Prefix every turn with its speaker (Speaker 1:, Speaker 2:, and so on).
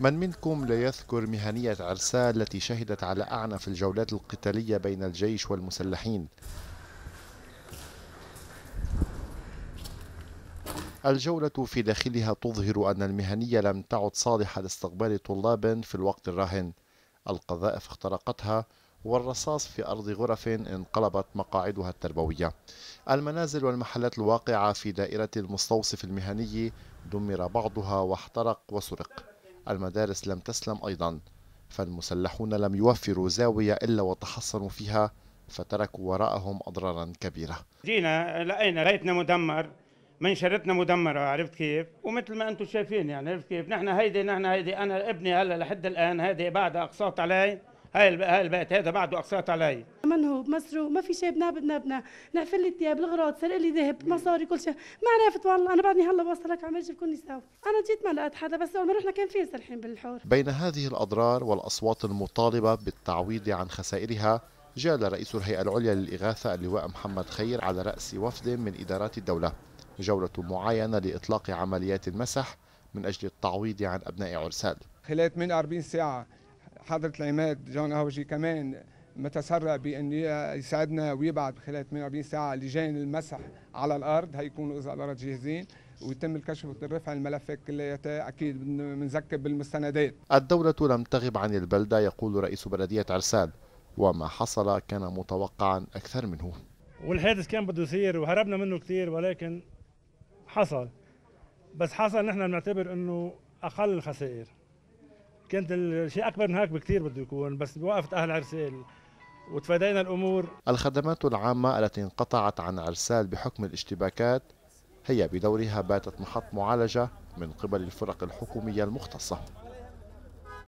Speaker 1: من منكم لا يذكر مهنية عرسال التي شهدت على أعنف الجولات القتالية بين الجيش والمسلحين الجولة في داخلها تظهر أن المهنية لم تعد صالحة لاستقبال طلاب في الوقت الراهن القذائف اخترقتها والرصاص في أرض غرف انقلبت مقاعدها التربوية المنازل والمحلات الواقعة في دائرة المستوصف المهني دمر بعضها واحترق وسرق المدارس لم تسلم أيضا فالمسلحون لم يوفروا زاوية إلا وتحصنوا فيها فتركوا وراءهم أضرارا كبيرة
Speaker 2: جينا لقينا بيتنا مدمر منشرتنا مدمرة عرفت كيف ومثل ما أنتم شايفين يعني عرفت كيف نحن هيدي نحن هيدي أنا ابني هلا لحد الآن هيدي بعد أقساط علي هاي البيت هذا بعده أقساط علي منهوب مسروق ما في شيء بنا بدنا بنا نعفل لي الثياب الغراض سرق لي ذهب مصاري كل شيء ما عرفت والله انا بعدني هلا بوصلك عم ارجع كل سوا انا جيت ما لقيت حدا بس اول ما رحنا كان في سرحين بالحور
Speaker 1: بين هذه الاضرار والاصوات المطالبه بالتعويض عن خسائرها جال رئيس الهيئة العليا للإغاثة اللواء محمد خير على رأس وفد من إدارات الدولة جولة معاينة لإطلاق عمليات المسح من أجل التعويض عن أبناء عرسال
Speaker 3: خلال 48 ساعة حضرة العماد جون أهوجي كمان متسرع بأن يساعدنا ويبعث خلال 48 ساعة لجان المسح على الأرض هيكونوا إذا الأرض جاهزين ويتم الكشف رفع الملفات كلياتها اكيد بنذكر
Speaker 1: بالمستندات. الدولة لم تغب عن البلدة يقول رئيس بلدية عرسان وما حصل كان متوقعا اكثر منه.
Speaker 4: والحادث كان بده يصير وهربنا منه كثير ولكن حصل بس حصل نحن بنعتبر انه اقل الخسائر. كانت الشيء اكبر من هيك بكثير بده يكون بس وقفت اهل عرسال
Speaker 1: وتفادينا الأمور الخدمات العامة التي انقطعت عن ارسال بحكم الاشتباكات هي بدورها باتت محط معالجة من قبل الفرق الحكومية المختصة